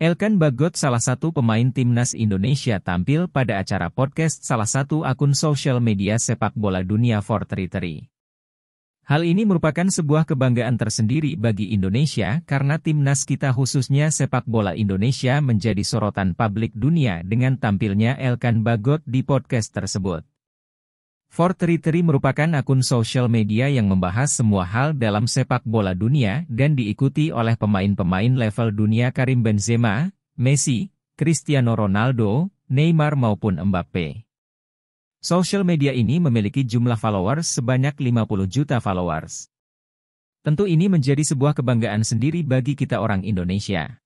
Elkan Bagot salah satu pemain timnas Indonesia tampil pada acara podcast salah satu akun sosial media sepak bola dunia Territory. Hal ini merupakan sebuah kebanggaan tersendiri bagi Indonesia karena timnas kita khususnya sepak bola Indonesia menjadi sorotan publik dunia dengan tampilnya Elkan Bagot di podcast tersebut. Fortritri merupakan akun sosial media yang membahas semua hal dalam sepak bola dunia dan diikuti oleh pemain-pemain level dunia Karim Benzema, Messi, Cristiano Ronaldo, Neymar maupun Mbappe. Social media ini memiliki jumlah followers sebanyak 50 juta followers. Tentu ini menjadi sebuah kebanggaan sendiri bagi kita orang Indonesia.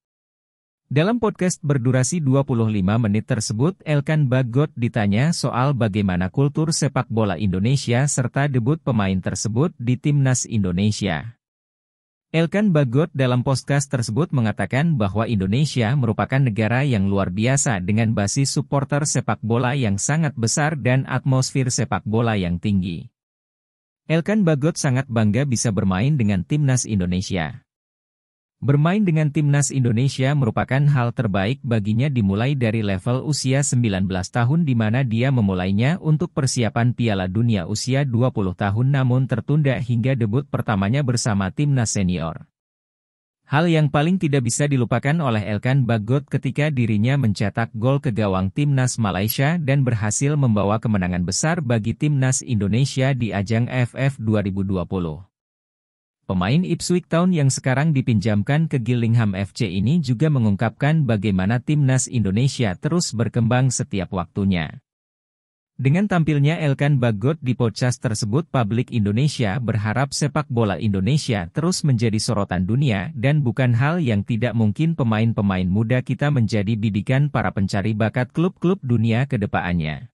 Dalam podcast berdurasi 25 menit tersebut, Elkan Bagot ditanya soal bagaimana kultur sepak bola Indonesia serta debut pemain tersebut di Timnas Indonesia. Elkan Bagot dalam podcast tersebut mengatakan bahwa Indonesia merupakan negara yang luar biasa dengan basis supporter sepak bola yang sangat besar dan atmosfer sepak bola yang tinggi. Elkan Bagot sangat bangga bisa bermain dengan Timnas Indonesia. Bermain dengan timnas Indonesia merupakan hal terbaik baginya dimulai dari level usia 19 tahun di mana dia memulainya untuk persiapan Piala Dunia usia 20 tahun namun tertunda hingga debut pertamanya bersama timnas senior. Hal yang paling tidak bisa dilupakan oleh Elkan Bagot ketika dirinya mencetak gol ke gawang timnas Malaysia dan berhasil membawa kemenangan besar bagi timnas Indonesia di ajang FF 2020. Pemain Ipswich Town yang sekarang dipinjamkan ke Gillingham FC ini juga mengungkapkan bagaimana timnas Indonesia terus berkembang setiap waktunya. Dengan tampilnya Elkan Bagot di podcast tersebut publik Indonesia berharap sepak bola Indonesia terus menjadi sorotan dunia dan bukan hal yang tidak mungkin pemain-pemain muda kita menjadi bidikan para pencari bakat klub-klub dunia kedepaannya.